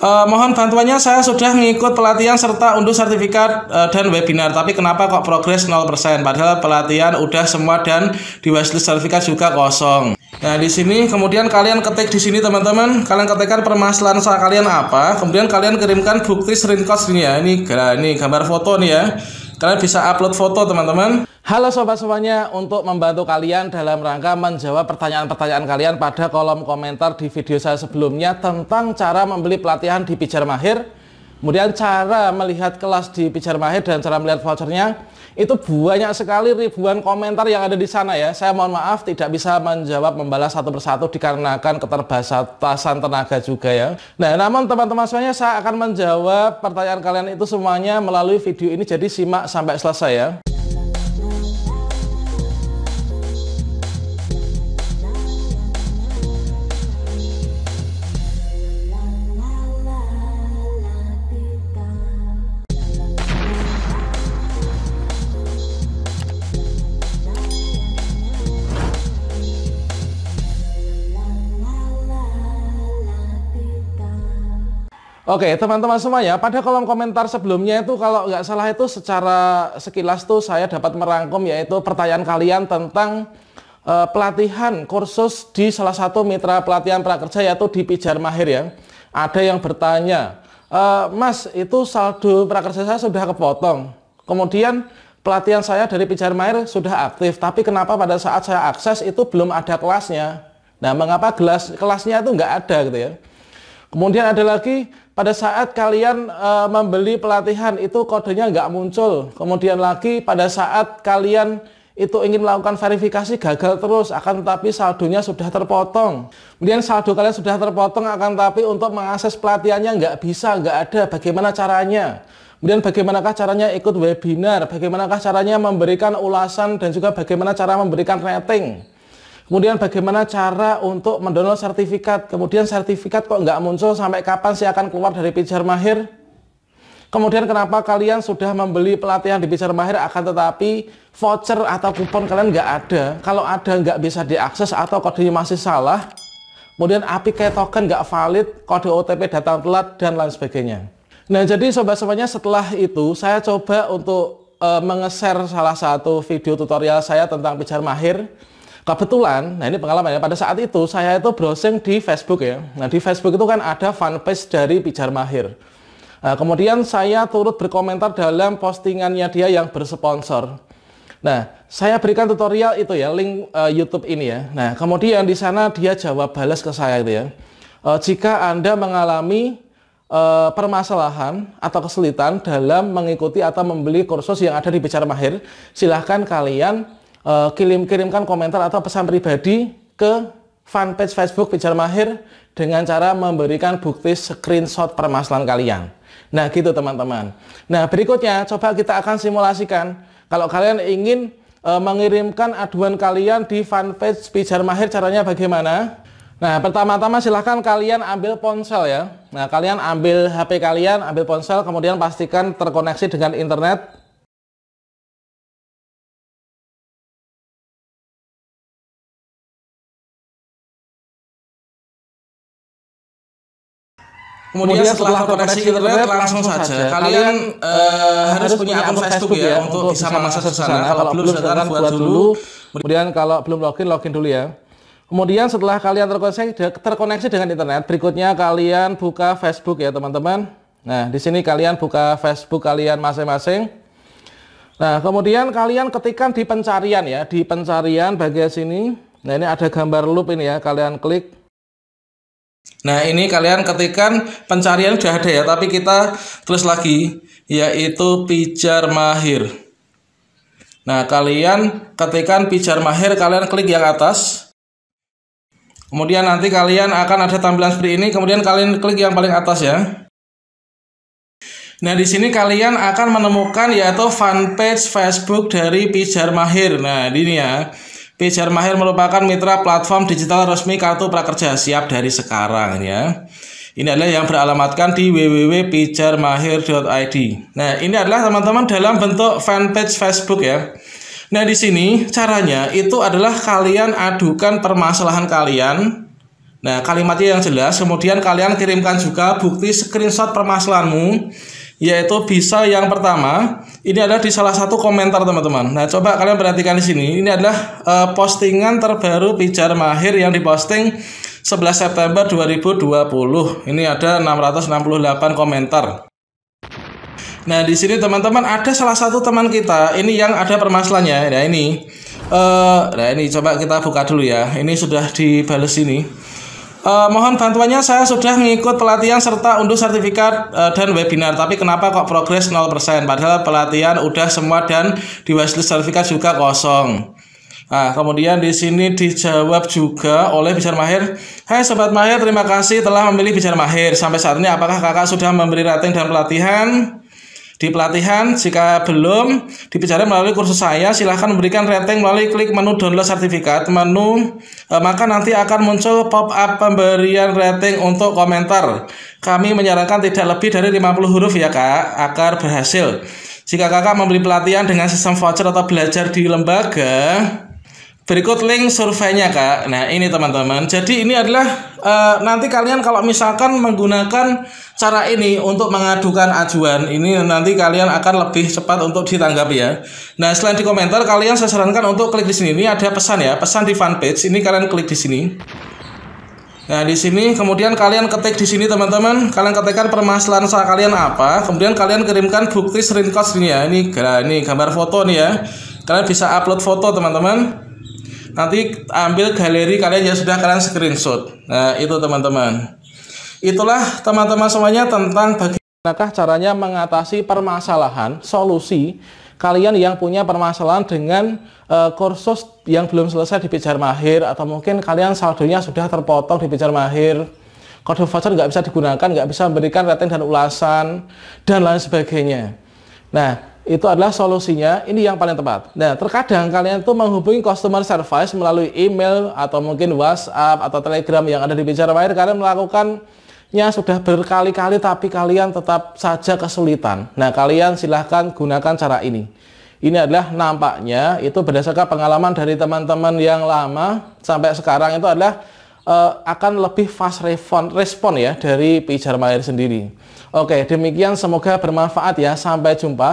Uh, mohon bantuannya saya sudah mengikut pelatihan serta unduh sertifikat uh, dan webinar tapi kenapa kok progres 0% padahal pelatihan udah semua dan di wishlist sertifikat juga kosong Nah, di sini kemudian kalian ketik di sini teman-teman, kalian ketikkan permasalahan kalian apa, kemudian kalian kirimkan bukti screenshot ini ya. Ini ini gambar foto nih ya. Kalian bisa upload foto teman-teman. Halo sobat semuanya, untuk membantu kalian dalam rangka menjawab pertanyaan-pertanyaan kalian pada kolom komentar di video saya sebelumnya tentang cara membeli pelatihan di Pijar Mahir, Kemudian cara melihat kelas di Pijar Mahir dan cara melihat vouchernya itu banyak sekali ribuan komentar yang ada di sana ya. Saya mohon maaf tidak bisa menjawab membalas satu persatu dikarenakan keterbatasan tenaga juga ya. Nah, namun teman-teman semuanya saya akan menjawab pertanyaan kalian itu semuanya melalui video ini jadi simak sampai selesai ya. Oke, teman-teman semuanya, pada kolom komentar sebelumnya itu kalau nggak salah itu secara sekilas tuh saya dapat merangkum yaitu pertanyaan kalian tentang uh, pelatihan kursus di salah satu mitra pelatihan prakerja yaitu di Pijar Mahir ya. Ada yang bertanya, e, Mas itu saldo prakerja saya sudah kepotong. Kemudian pelatihan saya dari Pijar Mahir sudah aktif, tapi kenapa pada saat saya akses itu belum ada kelasnya? Nah, mengapa gelas, kelasnya itu nggak ada gitu ya? Kemudian ada lagi pada saat kalian e, membeli pelatihan itu kodenya nggak muncul. Kemudian lagi pada saat kalian itu ingin melakukan verifikasi gagal terus, akan tetapi saldonya sudah terpotong. Kemudian saldo kalian sudah terpotong, akan tetapi untuk mengakses pelatihannya nggak bisa, nggak ada. Bagaimana caranya? Kemudian bagaimanakah caranya ikut webinar, bagaimanakah caranya memberikan ulasan, dan juga bagaimana cara memberikan rating. Kemudian bagaimana cara untuk mendownload sertifikat? Kemudian sertifikat kok nggak muncul sampai kapan sih akan keluar dari pijar mahir? Kemudian kenapa kalian sudah membeli pelatihan di Pijar Mahir akan tetapi voucher atau kupon kalian nggak ada. Kalau ada nggak bisa diakses atau kodenya masih salah. Kemudian api kayak token nggak valid, kode OTP datang telat, dan lain sebagainya. Nah jadi sobat semuanya setelah itu saya coba untuk e, eh, mengeser salah satu video tutorial saya tentang Pijar Mahir. Kebetulan, nah ini pengalaman ya, pada saat itu saya itu browsing di Facebook ya. Nah di Facebook itu kan ada fanpage dari Pijar Mahir. Nah, kemudian saya turut berkomentar dalam postingannya dia yang bersponsor. Nah, saya berikan tutorial itu ya, link uh, YouTube ini ya. Nah, kemudian di sana dia jawab balas ke saya itu ya. E, jika Anda mengalami uh, permasalahan atau kesulitan dalam mengikuti atau membeli kursus yang ada di Bicara Mahir, silahkan kalian Eh, kirim kirimkan komentar atau pesan pribadi ke fanpage Facebook Pijar Mahir dengan cara memberikan bukti screenshot permasalahan kalian. Nah, gitu teman-teman. Nah, berikutnya coba kita akan simulasikan kalau kalian ingin e, mengirimkan aduan kalian di fanpage Pijar Mahir caranya bagaimana? Nah, pertama-tama silahkan kalian ambil ponsel ya. Nah, kalian ambil HP kalian, ambil ponsel, kemudian pastikan terkoneksi dengan internet Kemudian, Kemudian setelah koneksi internet langsung saja kalian uh, harus punya akun Facebook ya, ya untuk bisa memasak ke sana. Kalau belum sekarang buat dulu. Kemudian kalau belum login login dulu ya. Kemudian setelah kalian terkoneksi terkoneksi dengan internet, berikutnya kalian buka Facebook ya teman-teman. Nah, di sini kalian buka Facebook kalian masing-masing. Nah, kemudian kalian ketikkan di pencarian ya, di pencarian bagian sini. Nah, ini ada gambar loop ini ya, kalian klik. Nah ini kalian ketikkan pencarian sudah ada ya Tapi kita tulis lagi Yaitu pijar mahir Nah kalian ketikkan pijar mahir Kalian klik yang atas Kemudian nanti kalian akan ada tampilan seperti ini Kemudian kalian klik yang paling atas ya Nah di sini kalian akan menemukan yaitu fanpage Facebook dari Pijar Mahir. Nah ini ya. Pijar Mahir merupakan mitra platform digital resmi Kartu Prakerja siap dari sekarang ya. Ini adalah yang beralamatkan di www.pijarmahir.id. Nah, ini adalah teman-teman dalam bentuk fanpage Facebook ya. Nah, di sini caranya itu adalah kalian adukan permasalahan kalian. Nah, kalimatnya yang jelas, kemudian kalian kirimkan juga bukti screenshot permasalahanmu, yaitu bisa yang pertama, ini adalah di salah satu komentar teman-teman. Nah, coba kalian perhatikan di sini. Ini adalah uh, postingan terbaru Pijar Mahir yang diposting 11 September 2020. Ini ada 668 komentar. Nah, di sini teman-teman ada salah satu teman kita ini yang ada permasalahannya. Nah, ini uh, nah ini coba kita buka dulu ya. Ini sudah dibales ini. Uh, mohon bantuannya saya sudah mengikut pelatihan serta unduh sertifikat uh, dan webinar tapi kenapa kok progres 0% padahal pelatihan udah semua dan di wishlist sertifikat juga kosong Nah, kemudian di sini dijawab juga oleh Bicara Mahir. Hai Sobat Mahir, terima kasih telah memilih Bicara Mahir. Sampai saat ini apakah kakak sudah memberi rating dan pelatihan? Di pelatihan, jika belum dipelajari melalui kursus saya, silahkan memberikan rating melalui klik menu download sertifikat. Menu e, maka nanti akan muncul pop-up pemberian rating untuk komentar. Kami menyarankan tidak lebih dari 50 huruf ya kak, agar berhasil. Jika kakak membeli pelatihan dengan sistem voucher atau belajar di lembaga, Berikut link surveinya kak. Nah ini teman-teman. Jadi ini adalah uh, nanti kalian kalau misalkan menggunakan cara ini untuk mengadukan ajuan ini nanti kalian akan lebih cepat untuk ditanggapi ya. Nah selain di komentar kalian saya sarankan untuk klik di sini. Ini ada pesan ya, pesan di fanpage. Ini kalian klik di sini. Nah di sini kemudian kalian ketik di sini teman-teman. Kalian ketikkan permasalahan saya kalian apa. Kemudian kalian kirimkan bukti screenshot ini ya. Ini, nah, ini gambar foto nih ya. Kalian bisa upload foto teman-teman. Nanti ambil galeri kalian yang sudah kalian screenshot. Nah, itu teman-teman. Itulah teman-teman semuanya tentang bagaimana caranya mengatasi permasalahan, solusi kalian yang punya permasalahan dengan uh, kursus yang belum selesai di pijar mahir atau mungkin kalian saldonya sudah terpotong di pijar mahir kode voucher nggak bisa digunakan nggak bisa memberikan rating dan ulasan dan lain sebagainya nah itu adalah solusinya ini yang paling tepat. Nah, terkadang kalian tuh menghubungi customer service melalui email atau mungkin WhatsApp atau Telegram yang ada di Bicara Wire kalian melakukannya sudah berkali-kali tapi kalian tetap saja kesulitan. Nah, kalian silahkan gunakan cara ini. Ini adalah nampaknya itu berdasarkan pengalaman dari teman-teman yang lama sampai sekarang itu adalah uh, akan lebih fast respon, respon ya dari Pijar Mayer sendiri. Oke, demikian semoga bermanfaat ya. Sampai jumpa.